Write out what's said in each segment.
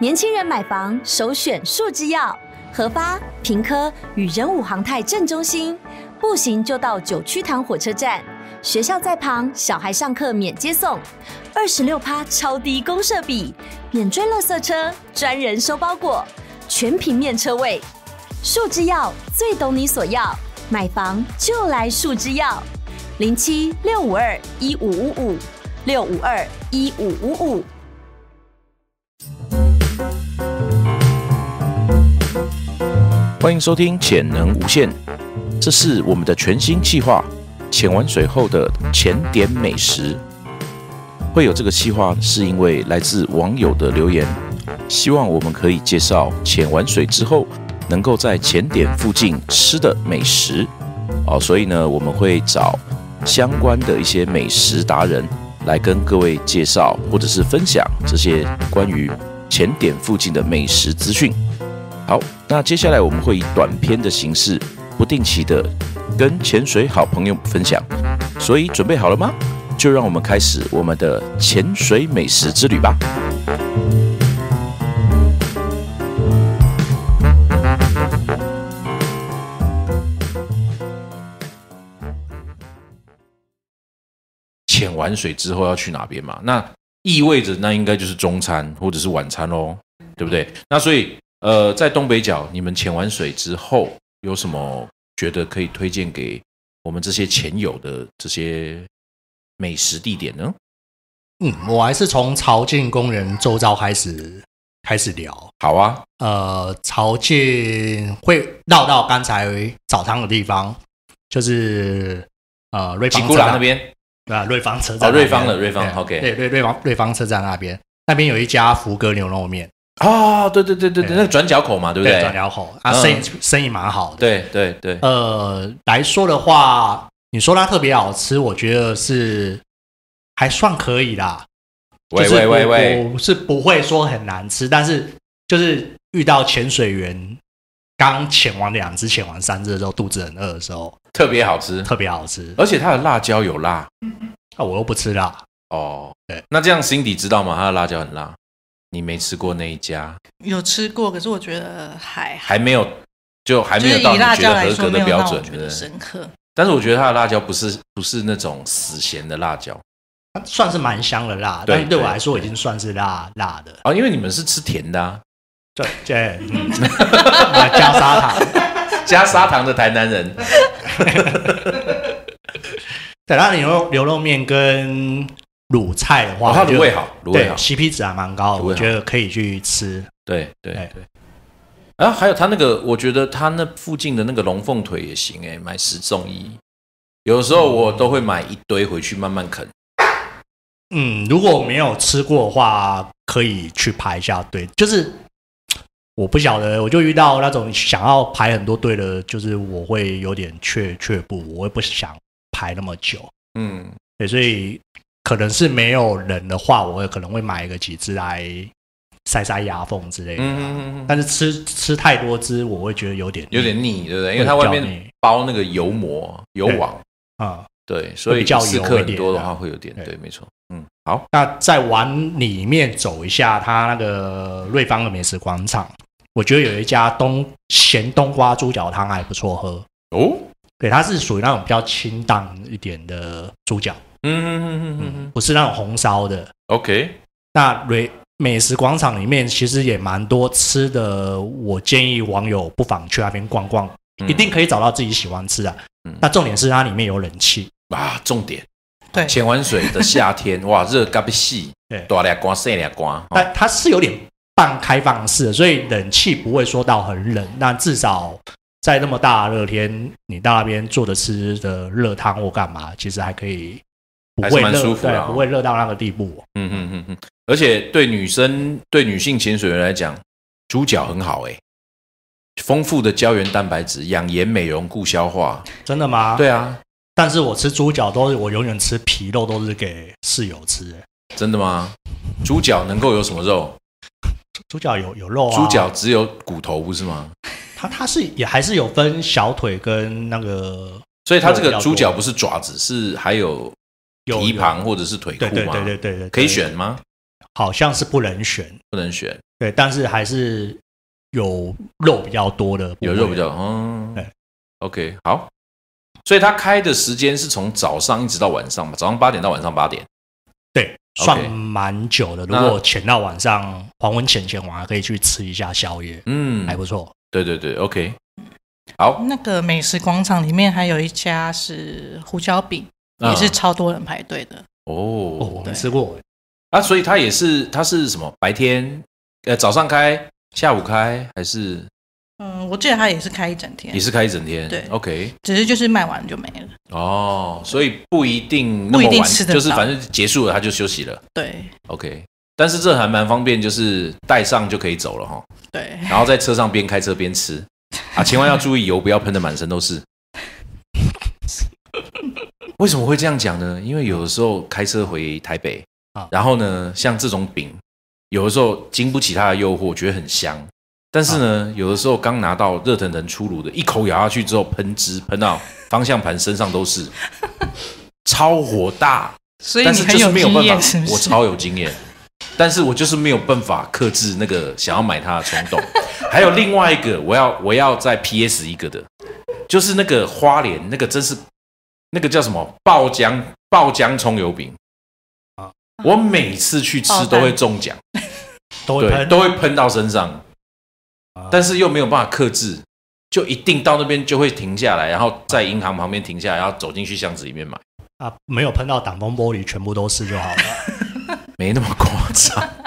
年轻人买房首选树之耀，合发平科与仁武航太正中心，步行就到九曲塘火车站，学校在旁，小孩上课免接送，二十六趴超低公设比，免追垃圾车，专人收包裹，全平面车位，树之耀最懂你所要，买房就来树之耀，零七六五二一五五五六五二一五五五。欢迎收听《潜能无限》，这是我们的全新计划。潜完水后的潜点美食，会有这个计划，是因为来自网友的留言，希望我们可以介绍潜完水之后，能够在潜点附近吃的美食。哦，所以呢，我们会找相关的一些美食达人来跟各位介绍，或者是分享这些关于潜点附近的美食资讯。好，那接下来我们会以短片的形式，不定期的跟潜水好朋友分享。所以准备好了吗？就让我们开始我们的潜水美食之旅吧。潜完水之后要去哪边嘛？那意味着那应该就是中餐或者是晚餐喽，对不对？那所以。呃，在东北角，你们潜完水之后有什么觉得可以推荐给我们这些潜友的这些美食地点呢？嗯，我还是从潮境工人周遭开始开始聊。好啊，呃，潮境会绕到刚才澡堂的地方，就是呃瑞芳车那边，对瑞芳车站，瑞芳，的瑞芳，OK，对，对，瑞芳，瑞芳车站那边，那边有一家福哥牛肉面。啊，对对对对对，那个转角口嘛，对不对？转角口啊，生意、生意蛮好的。对对对。呃，来说的话，你说它特别好吃，我觉得是还算可以啦。喂喂喂喂，是不会说很难吃，但是就是遇到潜水员刚潜完两只、潜完三只的时候，肚子很饿的时候，特别好吃，特别好吃。而且它的辣椒有辣，那我又不吃辣。哦，对，那这样辛迪知道吗？它的辣椒很辣。你没吃过那一家？有吃过，可是我觉得还还没有，就还没有到你觉得合格的标准。觉得深刻，但是我觉得它的辣椒不是不是那种死咸的辣椒，它算是蛮香的辣，但对我来说已经算是辣辣的。啊，因为你们是吃甜的，加嗯、加砂糖，加砂糖的台南人。台南牛肉牛肉面跟。卤菜的话，它觉卤味好，卤味好，CP 值还蛮高的，我觉得可以去吃。对对对。啊，还有他那个，我觉得他那附近的那个龙凤腿也行哎，买十送一。有时候我都会买一堆回去慢慢啃。嗯，如果没有吃过的话，可以去排一下队。就是我不晓得，我就遇到那种想要排很多队的，就是我会有点却却步，我也不想排那么久。嗯，对，所以。可能是没有人的话，我可能会买个几只来塞塞牙缝之类的。嗯嗯嗯。但是吃吃太多只，我会觉得有点有点腻，对不对？因为它外面包那个油膜油网啊，对，所以四克多的话会有点对，没错。嗯，好，那再往里面走一下，它那个瑞芳的美食广场，我觉得有一家冬咸冬瓜猪脚汤还不错喝哦。对，它是属于那种比较清淡一点的猪脚。嗯嗯嗯嗯嗯，不是那种红烧的。OK，那美美食广场里面其实也蛮多吃的，我建议网友不妨去那边逛逛，一定可以找到自己喜欢吃的。那重点是它里面有冷气啊，重点。对，潜完水的夏天，哇，热噶不死。对，多俩光，晒俩光。但它是有点半开放式，的，所以冷气不会说到很冷。那至少在那么大热天，你到那边坐着吃的热汤或干嘛，其实还可以。不会热，对，不会热到那个地步。嗯嗯嗯嗯，而且对女生，对女性潜水员来讲，猪脚很好哎，丰富的胶原蛋白质，养颜美容，固消化。真的吗？对啊。但是我吃猪脚都，我永远吃皮肉，都是给室友吃。真的吗？猪脚能够有什么肉？猪脚有有肉啊？猪脚只有骨头不是吗？它它是也还是有分小腿跟那个，所以它这个猪脚不是爪子，是还有。皮膀或者是腿裤吗？对对对对对对，可以选吗？好像是不能选。不能选。对，但是还是有肉比较多的。有肉比较，嗯，OK，好。所以它开的时间是从早上一直到晚上嘛，早上八点到晚上八点，对，算蛮久的。如果前到晚上黄昏前前往，可以去吃一下宵夜，嗯，还不错。对对对，OK，好。那个美食广场里面还有一家是胡椒饼。也是超多人排队的哦，我没吃过，啊，所以它也是它是什么白天，呃早上开下午开还是，嗯我记得它也是开一整天，也是开一整天，对，OK，只是就是卖完就没了哦，所以不一定不一定就是反正结束了它就休息了，对，OK，但是这还蛮方便，就是带上就可以走了哈，对，然后在车上边开车边吃，啊千万要注意油不要喷的满身都是。为什么会这样讲呢？因为有的时候开车回台北啊，然后呢，像这种饼，有的时候经不起它的诱惑，觉得很香。但是呢，有的时候刚拿到热腾腾出炉的，一口咬下去之后喷汁，喷到 方向盘身上都是，超火大。所以你很有经验，我超有经验，但是我就是没有办法克制那个想要买它的冲动。还有另外一个，我要我要再 P S 一个的，就是那个花莲那个真是。那个叫什么爆浆爆浆葱油饼啊！我每次去吃都会中奖，对，都会喷到身上，但是又没有办法克制，就一定到那边就会停下来，然后在银行旁边停下来，然后走进去箱子里面买啊，没有喷到挡风玻璃，全部都是就好了，没那么夸张。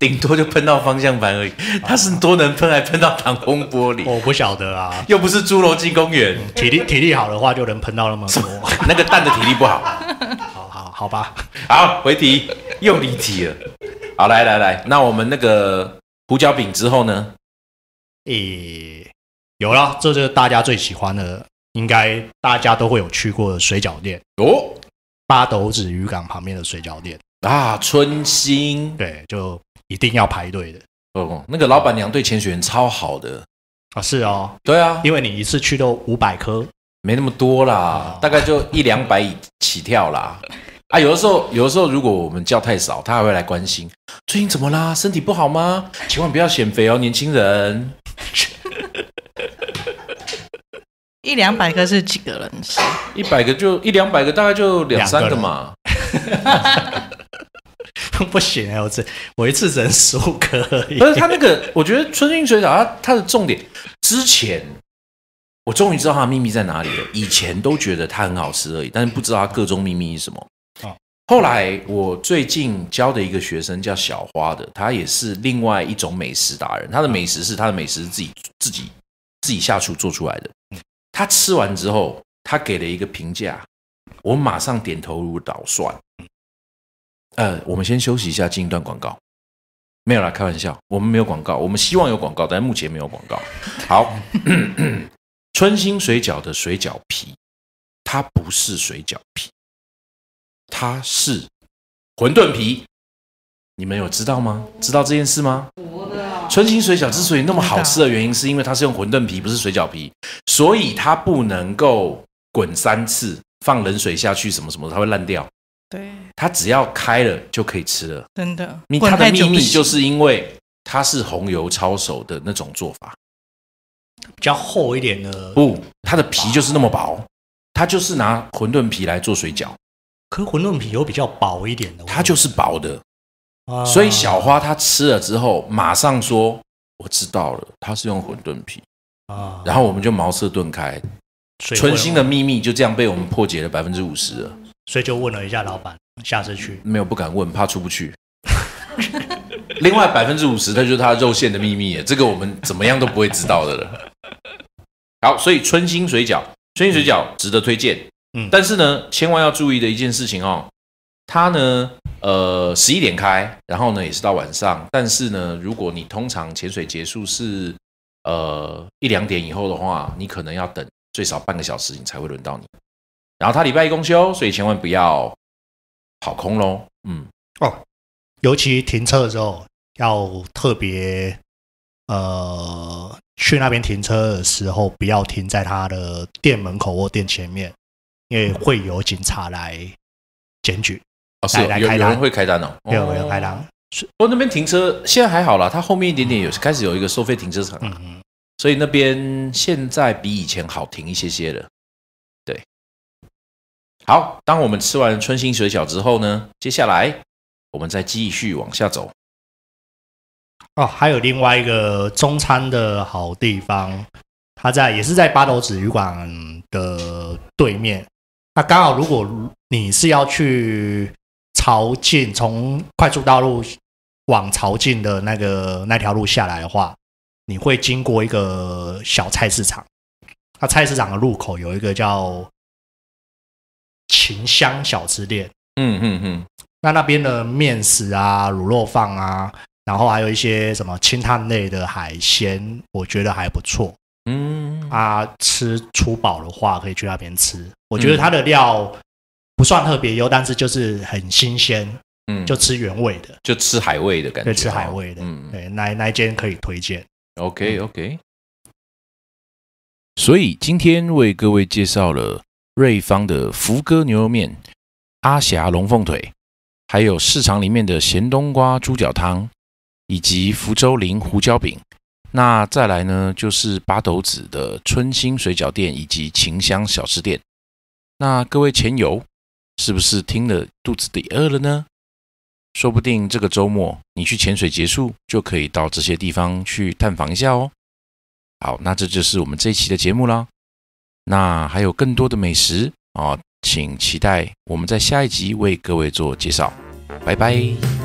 顶多就喷到方向盘而已，它是多能喷，还喷到挡风玻璃？我不晓得啊，又不是侏罗纪公园，体力体力好的话就能喷到了吗？多。那个蛋的体力不好。好好好吧。好回题，又离题了。好来来来，那我们那个胡椒饼之后呢？诶，有了，这就是大家最喜欢的，应该大家都会有去过水饺店。哦，八斗子渔港旁边的水饺店啊，春心。对，就。一定要排队的哦。那个老板娘对潜水员超好的啊，是哦，对啊，因为你一次去都五百颗，没那么多啦，大概就一两百起跳啦。啊，有的时候，有的时候如果我们叫太少，她还会来关心最近怎么啦，身体不好吗？千万不要减肥哦，年轻人。一两百个是几个人？一百个就一两百个，大概就两三个嘛。不行，我这我一次能十五颗而已。不是他那个，我觉得春心水饺，它它的重点，之前我终于知道它的秘密在哪里了。以前都觉得它很好吃而已，但是不知道它各中秘密是什么。好，后来我最近教的一个学生叫小花的，他也是另外一种美食达人。他的美食是他的美食自己自己自己下厨做出来的。他吃完之后，他给了一个评价，我马上点头如捣蒜。呃，我们先休息一下，进一段广告。没有啦，开玩笑，我们没有广告，我们希望有广告，但目前没有广告。好，春心水饺的水饺皮，它不是水饺皮，它是馄饨皮。你们有知道吗？知道这件事吗？知道。春心水饺之所以那么好吃的原因，是因为它是用馄饨皮，不是水饺皮，所以它不能够滚三次，放冷水下去什么什么，它会烂掉。对，它只要开了就可以吃了。真的，它的秘密就是因为它是红油抄手的那种做法，比较厚一点的。不，它的皮就是那么薄，它就是拿馄饨皮来做水饺。可馄饨皮有比较薄一点的，它就是薄的。所以小花她吃了之后，马上说：“我知道了，它是用馄饨皮啊。”然后我们就茅塞顿开，纯新的秘密就这样被我们破解了百分之五十了。所以就问了一下老板，下次去没有不敢问，怕出不去。另外百分之五十，它就是它肉馅的秘密这个我们怎么样都不会知道的了。好，所以春心水饺，春心水饺值得推荐。嗯，但是呢，千万要注意的一件事情哦，它呢，呃，十一点开，然后呢也是到晚上，但是呢，如果你通常潜水结束是呃一两点以后的话，你可能要等最少半个小时，你才会轮到你。然后他礼拜一公休，所以千万不要跑空喽。嗯哦，尤其停车的时候要特别呃，去那边停车的时候不要停在他的店门口或店前面，因为会有警察来检举。哦，是有人会开单哦，有会开单。不过那边停车现在还好啦，他后面一点点有开始有一个收费停车场，嗯嗯，所以那边现在比以前好停一些些了。好，当我们吃完春心水饺之后呢，接下来我们再继续往下走。哦，还有另外一个中餐的好地方，它在也是在八斗子渔馆的对面。那刚好，如果你是要去朝近，从快速道路往朝进的那个那条路下来的话，你会经过一个小菜市场。那菜市场的路口有一个叫。秦香小吃店，嗯嗯嗯，那那边的面食啊、卤肉饭啊，然后还有一些什么清汤类的海鲜，我觉得还不错。嗯，啊，吃粗饱的话可以去那边吃。我觉得它的料不算特别优，但是就是很新鲜。嗯，就吃原味的，就吃海味的感觉，吃海味的。嗯，对，那哪间可以推荐？OK OK。所以今天为各位介绍了。瑞芳的福哥牛肉面、阿霞龙凤腿，还有市场里面的咸冬瓜猪脚汤，以及福州林胡椒饼。那再来呢，就是八斗子的春心水饺店以及秦香小吃店。那各位前游，是不是听了肚子底饿了呢？说不定这个周末你去潜水结束，就可以到这些地方去探访一下哦。好，那这就是我们这一期的节目啦。那还有更多的美食哦，请期待我们在下一集为各位做介绍。拜拜。